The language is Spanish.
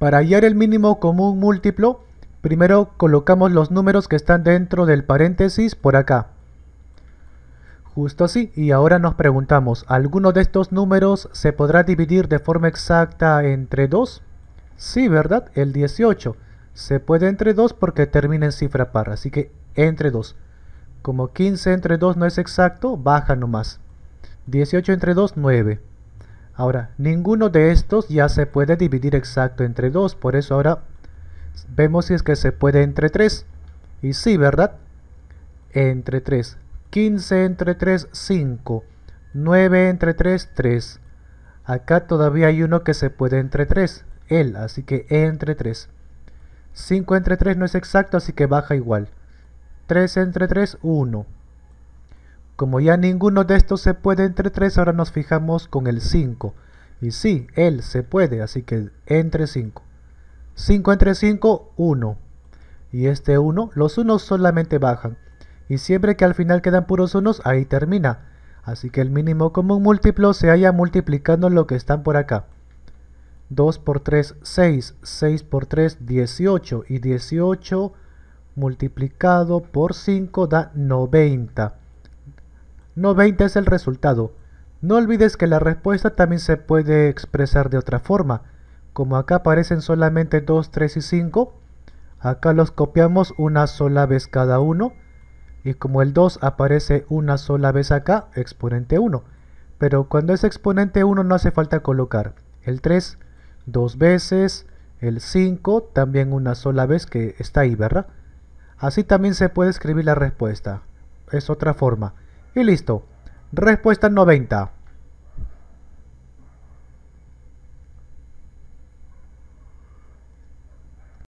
Para hallar el mínimo común múltiplo, primero colocamos los números que están dentro del paréntesis por acá. Justo así, y ahora nos preguntamos, ¿alguno de estos números se podrá dividir de forma exacta entre 2? Sí, ¿verdad? El 18. Se puede entre 2 porque termina en cifra par, así que entre 2. Como 15 entre 2 no es exacto, baja nomás. 18 entre 2, 9. Ahora, ninguno de estos ya se puede dividir exacto entre 2, por eso ahora vemos si es que se puede entre 3. Y sí, ¿verdad? Entre 3. 15 entre 3, 5. 9 entre 3, 3. Acá todavía hay uno que se puede entre 3. Él, así que entre 3. 5 entre 3 no es exacto, así que baja igual. 3 entre 3, 1. Como ya ninguno de estos se puede entre 3, ahora nos fijamos con el 5. Y sí, él se puede, así que entre 5. 5 entre 5, 1. Y este 1, los unos solamente bajan. Y siempre que al final quedan puros unos, ahí termina. Así que el mínimo común múltiplo se halla multiplicando lo que están por acá. 2 por 3, 6. 6 por 3, 18. Y 18 multiplicado por 5 da 90. 90 20 es el resultado. No olvides que la respuesta también se puede expresar de otra forma. Como acá aparecen solamente 2, 3 y 5, acá los copiamos una sola vez cada uno. Y como el 2 aparece una sola vez acá, exponente 1. Pero cuando es exponente 1 no hace falta colocar el 3 dos veces, el 5 también una sola vez que está ahí, ¿verdad? Así también se puede escribir la respuesta. Es otra forma. Y listo. Respuesta 90.